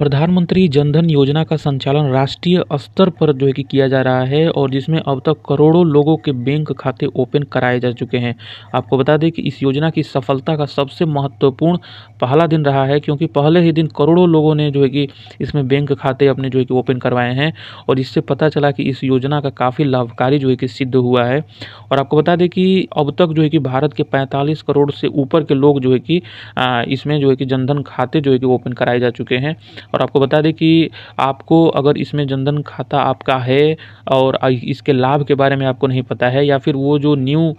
प्रधानमंत्री जनधन योजना का संचालन राष्ट्रीय स्तर पर जो है कि किया जा रहा है और जिसमें अब तक करोड़ों लोगों के बैंक खाते ओपन कराए जा चुके हैं आपको बता दें कि इस योजना की सफलता का सबसे महत्वपूर्ण पहला दिन रहा है क्योंकि पहले ही दिन करोड़ों लोगों ने जो है कि इसमें बैंक खाते अपने जो है कि ओपन करवाए हैं और इससे पता चला कि इस योजना का काफ़ी लाभकारी जो है कि सिद्ध हुआ है और आपको बता दें कि अब तक जो है कि भारत के पैंतालीस करोड़ से ऊपर के लोग जो है कि इसमें जो है कि जनधन खाते जो है कि ओपन कराए जा चुके हैं और आपको बता दें कि आपको अगर इसमें जनधन खाता आपका है और इसके लाभ के बारे में आपको नहीं पता है या फिर वो जो न्यू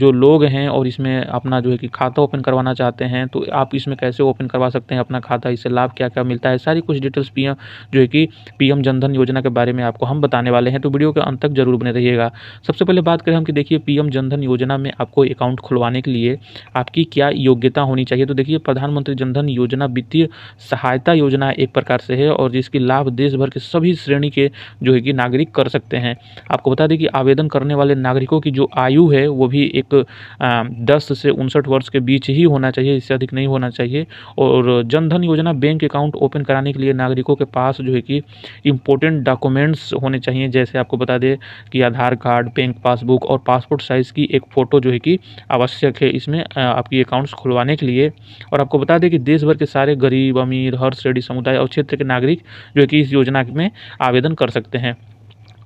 जो लोग हैं और इसमें अपना जो है कि खाता ओपन करवाना चाहते हैं तो आप इसमें कैसे ओपन करवा सकते हैं अपना खाता इससे लाभ क्या क्या मिलता है सारी कुछ डिटेल्स पी जो है कि पी जनधन योजना के बारे में आपको हम बताने वाले हैं तो वीडियो के अंत तक जरूर बने रहिएगा सबसे पहले बात करें हम कि देखिए पीएम जनधन योजना में आपको अकाउंट खुलवाने के लिए आपकी क्या योग्यता होनी चाहिए तो देखिए प्रधानमंत्री जनधन योजना वित्तीय सहायता योजना योजना एक प्रकार से है और जिसकी लाभ देश भर के सभी श्रेणी के जो है कि नागरिक कर सकते हैं आपको बता दें कि आवेदन करने वाले नागरिकों की जो आयु है वो भी एक दस से उनसठ वर्ष के बीच ही होना चाहिए इससे अधिक नहीं होना चाहिए और जनधन योजना बैंक अकाउंट ओपन कराने के लिए नागरिकों के पास जो है कि इम्पोर्टेंट डॉक्यूमेंट्स होने चाहिए जैसे आपको बता दें कि आधार कार्ड बैंक पासबुक और पासपोर्ट साइज़ की एक फ़ोटो जो है कि आवश्यक है इसमें आपकी अकाउंट्स खुलवाने के लिए और आपको बता दें कि देश भर के सारे गरीब अमीर हर श्रेणी समुदाय और क्षेत्र के नागरिक जो है कि इस योजना में आवेदन कर सकते हैं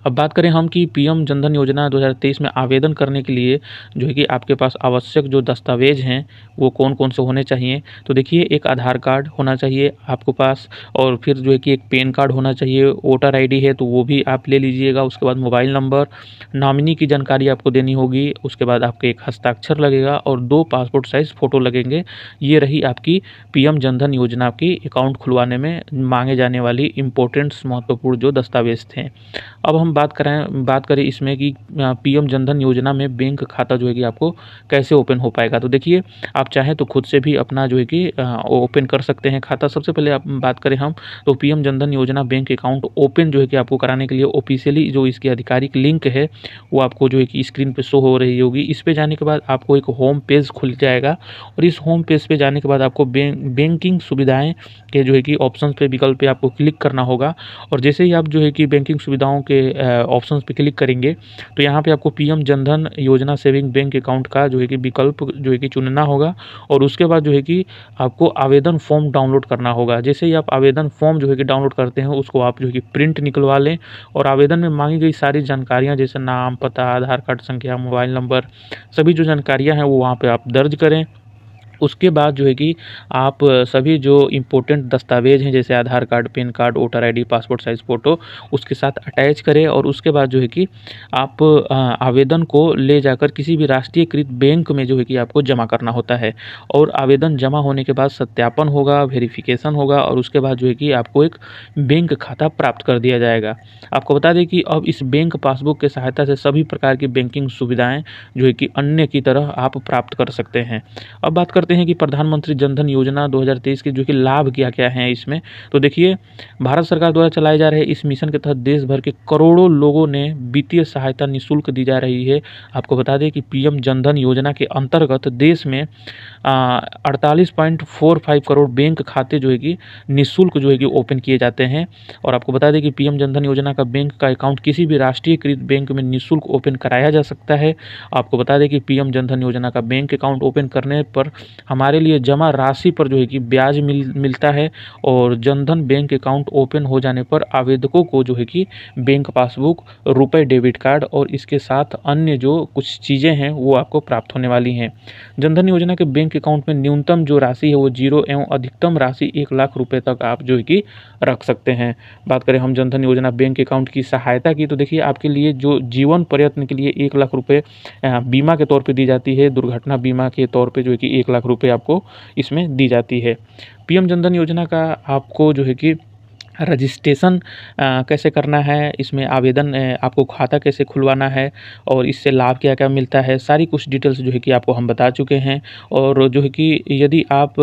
अब बात करें हम कि पीएम जनधन योजना 2023 में आवेदन करने के लिए जो है कि आपके पास आवश्यक जो दस्तावेज हैं वो कौन कौन से होने चाहिए तो देखिए एक आधार कार्ड होना चाहिए आपके पास और फिर जो है कि एक पेन कार्ड होना चाहिए वोटर आईडी है तो वो भी आप ले लीजिएगा उसके बाद मोबाइल नंबर नामिनी की जानकारी आपको देनी होगी उसके बाद आपके एक हस्ताक्षर लगेगा और दो पासपोर्ट साइज़ फ़ोटो लगेंगे ये रही आपकी पी जनधन योजना की अकाउंट खुलवाने में मांगे जाने वाली इम्पोर्टेंट्स महत्वपूर्ण जो दस्तावेज थे अब हम बात करें बात करें इसमें कि पीएम जनधन योजना में बैंक खाता जो है कि आपको कैसे ओपन हो पाएगा तो देखिए आप चाहें तो खुद से भी अपना जो है कि ओपन कर सकते हैं खाता सबसे पहले आप बात करें हम तो पीएम जनधन योजना बैंक अकाउंट ओपन जो है कि आपको कराने के लिए ऑफिशियली जो इसकी आधिकारिक लिंक है वो आपको जो है कि स्क्रीन पर शो हो रही होगी इस पर जाने के बाद आपको एक होम पेज खुल जाएगा और इस होम पेज पर जाने के बाद आपको बैंकिंग सुविधाएँ के जो है कि ऑप्शन पर विकल्प पर आपको क्लिक करना होगा और जैसे ही आप जो है कि बैंकिंग सुविधाओं के ऑप्शन पे क्लिक करेंगे तो यहाँ पे आपको पीएम जनधन योजना सेविंग बैंक अकाउंट का जो है कि विकल्प जो है कि चुनना होगा और उसके बाद जो है कि आपको आवेदन फॉर्म डाउनलोड करना होगा जैसे ही आप आवेदन फॉर्म जो है कि डाउनलोड करते हैं उसको आप जो है कि प्रिंट निकलवा लें और आवेदन में मांगी गई सारी जानकारियाँ जैसे नाम पता आधार कार्ड संख्या मोबाइल नंबर सभी जो जानकारियाँ हैं वो वहाँ पर आप दर्ज करें उसके बाद जो है कि आप सभी जो इम्पोर्टेंट दस्तावेज़ हैं जैसे Aadhaar card PAN card voter ID passport size photo उसके साथ अटैच करें और उसके बाद जो है कि आप आवेदन को ले जाकर किसी भी राष्ट्रीयकृत बैंक में जो है कि आपको जमा करना होता है और आवेदन जमा होने के बाद सत्यापन होगा वेरिफिकेशन होगा और उसके बाद जो है कि आपको एक बैंक खाता प्राप्त कर दिया जाएगा आपको बता दें कि अब इस बैंक पासबुक के सहायता से सभी प्रकार की बैंकिंग सुविधाएं जो है कि अन्य की तरह आप प्राप्त कर सकते हैं अब बात करते देखते हैं कि प्रधानमंत्री जनधन योजना 2023 के जो कि लाभ क्या क्या हैं इसमें तो देखिए भारत सरकार द्वारा चलाए जा रहे इस मिशन के तहत देश भर के करोड़ों लोगों ने वित्तीय सहायता निःशुल्क दी जा रही है आपको बता दें कि पीएम जनधन योजना के अंतर्गत देश में अड़तालीस करोड़ बैंक खाते जो है कि निःशुल्क जो है कि ओपन किए जाते हैं और आपको बता दें कि पी जनधन योजना का बैंक का अकाउंट किसी भी राष्ट्रीयकृत बैंक में निःशुल्क ओपन कराया जा सकता है आपको बता दें कि पीएम जनधन योजना का बैंक अकाउंट ओपन करने पर हमारे लिए जमा राशि पर जो है कि ब्याज मिल मिलता है और जनधन बैंक अकाउंट ओपन हो जाने पर आवेदकों को जो है कि बैंक पासबुक रुपए डेबिट कार्ड और इसके साथ अन्य जो कुछ चीज़ें हैं वो आपको प्राप्त होने वाली हैं जनधन योजना के बैंक अकाउंट में न्यूनतम जो राशि है वो जीरो एवं अधिकतम राशि एक लाख रुपये तक आप जो है कि रख सकते हैं बात करें हम जनधन योजना बैंक अकाउंट की सहायता की तो देखिए आपके लिए जो जीवन प्रयत्न के लिए एक लाख रुपये बीमा के तौर पर दी जाती है दुर्घटना बीमा के तौर पर जो है कि एक लाख लाख रुपये आपको इसमें दी जाती है पी एम जनधन योजना का आपको जो है कि रजिस्ट्रेशन कैसे करना है इसमें आवेदन आपको खाता कैसे खुलवाना है और इससे लाभ क्या क्या मिलता है सारी कुछ डिटेल्स जो है कि आपको हम बता चुके हैं और जो है कि यदि आप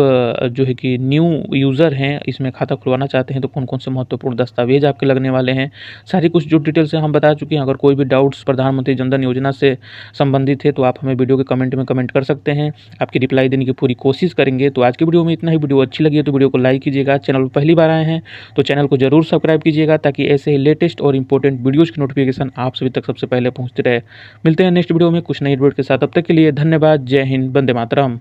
जो है कि न्यू यूज़र हैं इसमें खाता खुलवाना चाहते हैं तो कौन कौन से महत्वपूर्ण दस्तावेज आपके लगने वाले हैं सारी कुछ जो डिटेल्स हम बता चुके हैं अगर कोई भी डाउट्स प्रधानमंत्री जनधन योजना से संबंधित है तो आप हमें वीडियो के कमेंट में कमेंट कर सकते हैं आपकी रिप्लाई देने की पूरी कोशिश करेंगे तो आज की वीडियो में इतना ही वीडियो अच्छी लगी है तो वीडियो को लाइक कीजिएगा चैनल पर पहली बार आए हैं तो चैनल को जरूर सब्सक्राइब कीजिएगा ताकि ऐसे ही लेटेस्ट और इंपॉर्टेंट वीडियोज़ की नोटिफिकेशन आप सभी तक सबसे पहले पहुँचते रहे मिलते हैं नेक्स्ट वीडियो में कुछ नई अपडेट के साथ अब तक के लिए धन्यवाद जय हिंद बंदे मातरम